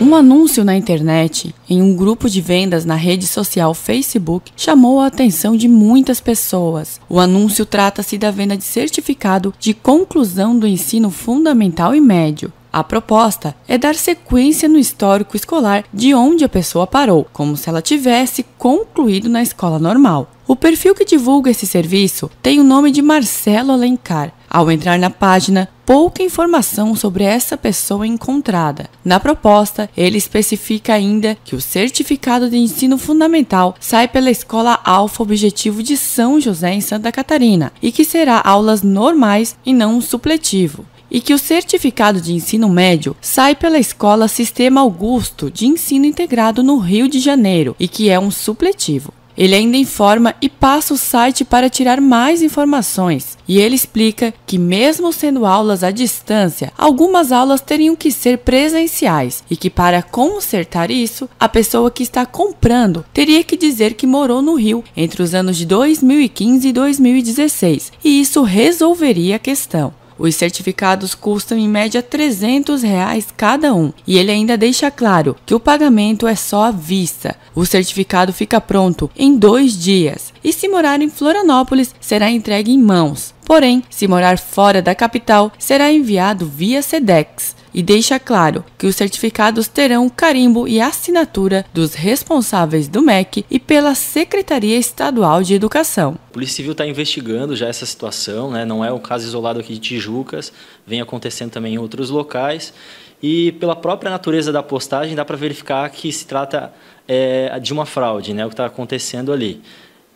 Um anúncio na internet, em um grupo de vendas na rede social Facebook, chamou a atenção de muitas pessoas. O anúncio trata-se da venda de certificado de conclusão do ensino fundamental e médio. A proposta é dar sequência no histórico escolar de onde a pessoa parou, como se ela tivesse concluído na escola normal. O perfil que divulga esse serviço tem o nome de Marcelo Alencar. Ao entrar na página, pouca informação sobre essa pessoa encontrada. Na proposta, ele especifica ainda que o certificado de ensino fundamental sai pela Escola Alfa Objetivo de São José, em Santa Catarina, e que será aulas normais e não um supletivo e que o certificado de ensino médio sai pela Escola Sistema Augusto de Ensino Integrado no Rio de Janeiro e que é um supletivo. Ele ainda informa e passa o site para tirar mais informações. E ele explica que, mesmo sendo aulas à distância, algumas aulas teriam que ser presenciais e que, para consertar isso, a pessoa que está comprando teria que dizer que morou no Rio entre os anos de 2015 e 2016, e isso resolveria a questão. Os certificados custam em média 300 reais cada um e ele ainda deixa claro que o pagamento é só à vista. O certificado fica pronto em dois dias e se morar em Florianópolis será entregue em mãos. Porém, se morar fora da capital, será enviado via SEDEX e deixa claro que os certificados terão o carimbo e assinatura dos responsáveis do MEC e pela Secretaria Estadual de Educação. A Polícia Civil está investigando já essa situação, né? não é um caso isolado aqui de Tijucas, vem acontecendo também em outros locais. E pela própria natureza da postagem, dá para verificar que se trata é, de uma fraude, né? o que está acontecendo ali.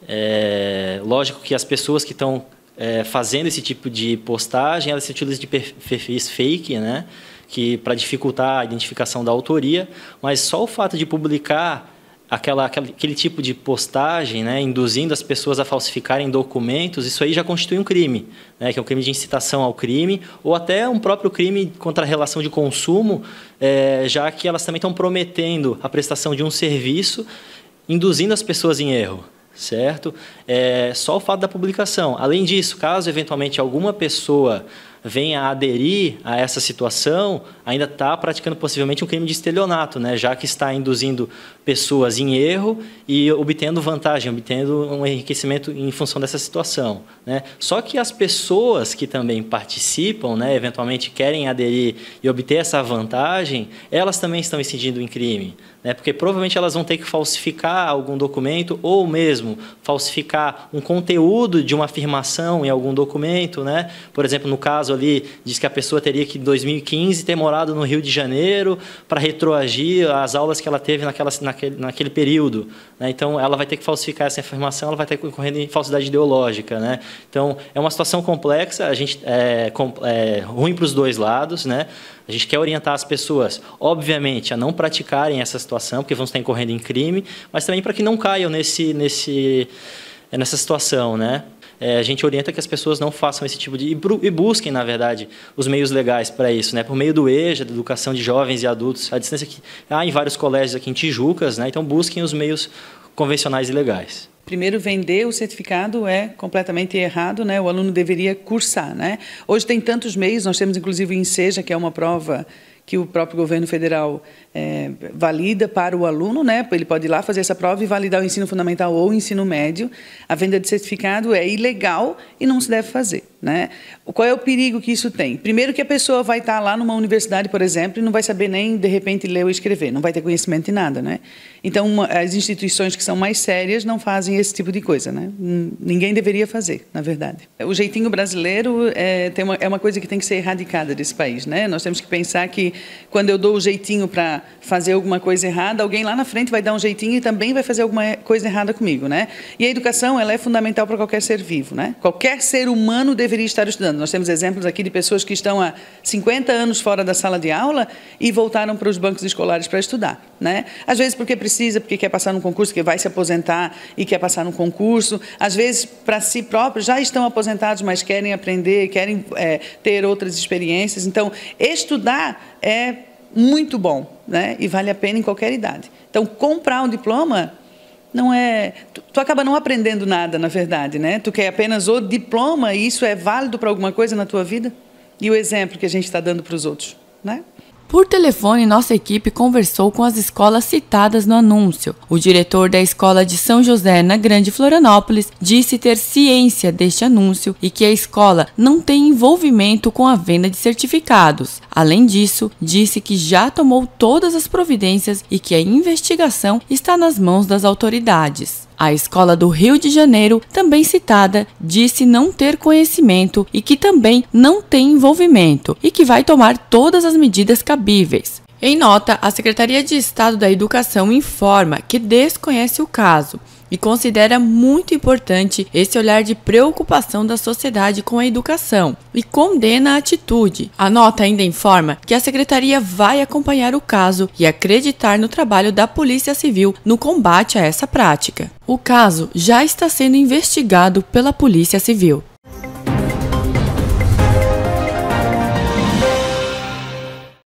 É, lógico que as pessoas que estão é, fazendo esse tipo de postagem, ela se utiliza de perfis fake, né? que para dificultar a identificação da autoria, mas só o fato de publicar aquela, aquele tipo de postagem, né, induzindo as pessoas a falsificarem documentos, isso aí já constitui um crime, né, que é um crime de incitação ao crime, ou até um próprio crime contra a relação de consumo, é, já que elas também estão prometendo a prestação de um serviço, induzindo as pessoas em erro certo? É, só o fato da publicação. Além disso, caso eventualmente alguma pessoa venha a aderir a essa situação, ainda está praticando possivelmente um crime de estelionato, né? já que está induzindo pessoas em erro e obtendo vantagem, obtendo um enriquecimento em função dessa situação. Né? Só que as pessoas que também participam, né, eventualmente querem aderir e obter essa vantagem, elas também estão incidindo em crime. Né? Porque provavelmente elas vão ter que falsificar algum documento ou mesmo falsificar um conteúdo de uma afirmação em algum documento. Né? Por exemplo, no caso caso ali diz que a pessoa teria que, em 2015, ter morado no Rio de Janeiro para retroagir as aulas que ela teve naquela, naquele, naquele período. Né? Então, ela vai ter que falsificar essa informação, ela vai ter que correr em falsidade ideológica. Né? Então, é uma situação complexa, a gente é, é ruim para os dois lados. Né? A gente quer orientar as pessoas, obviamente, a não praticarem essa situação, porque vão estar incorrendo em crime, mas também para que não caiam nesse... nesse é nessa situação, né? É, a gente orienta que as pessoas não façam esse tipo de. e busquem, na verdade, os meios legais para isso, né? por meio do EJA, da educação de jovens e adultos, a distância que há em vários colégios aqui em Tijucas, né? então busquem os meios convencionais e legais. Primeiro, vender o certificado é completamente errado, né? O aluno deveria cursar, né? Hoje tem tantos meios, nós temos inclusive o INSEJA, que é uma prova que o próprio governo federal é, valida para o aluno, né? Ele pode ir lá fazer essa prova e validar o ensino fundamental ou o ensino médio. A venda de certificado é ilegal e não se deve fazer. Né? Qual é o perigo que isso tem? Primeiro que a pessoa vai estar lá numa universidade, por exemplo, e não vai saber nem, de repente, ler ou escrever, não vai ter conhecimento de nada. Né? Então, uma, as instituições que são mais sérias não fazem esse tipo de coisa. Né? Ninguém deveria fazer, na verdade. O jeitinho brasileiro é, uma, é uma coisa que tem que ser erradicada desse país. Né? Nós temos que pensar que, quando eu dou o jeitinho para fazer alguma coisa errada, alguém lá na frente vai dar um jeitinho e também vai fazer alguma coisa errada comigo. Né? E a educação ela é fundamental para qualquer ser vivo. Né? Qualquer ser humano deve deveria estar estudando. Nós temos exemplos aqui de pessoas que estão há 50 anos fora da sala de aula e voltaram para os bancos escolares para estudar. Né? Às vezes porque precisa, porque quer passar num concurso, que vai se aposentar e quer passar num concurso. Às vezes para si próprios já estão aposentados, mas querem aprender, querem é, ter outras experiências. Então, estudar é muito bom né? e vale a pena em qualquer idade. Então, comprar um diploma não é. Tu, tu, acaba não aprendendo nada, na verdade, né? Tu quer apenas o diploma e isso é válido para alguma coisa na tua vida? E o exemplo que a gente está dando para os outros, né? Por telefone, nossa equipe conversou com as escolas citadas no anúncio. O diretor da escola de São José, na Grande Florianópolis, disse ter ciência deste anúncio e que a escola não tem envolvimento com a venda de certificados. Além disso, disse que já tomou todas as providências e que a investigação está nas mãos das autoridades. A escola do Rio de Janeiro, também citada, disse não ter conhecimento e que também não tem envolvimento e que vai tomar todas as medidas cabíveis. Em nota, a Secretaria de Estado da Educação informa que desconhece o caso e considera muito importante esse olhar de preocupação da sociedade com a educação e condena a atitude. A nota ainda informa que a secretaria vai acompanhar o caso e acreditar no trabalho da Polícia Civil no combate a essa prática. O caso já está sendo investigado pela Polícia Civil.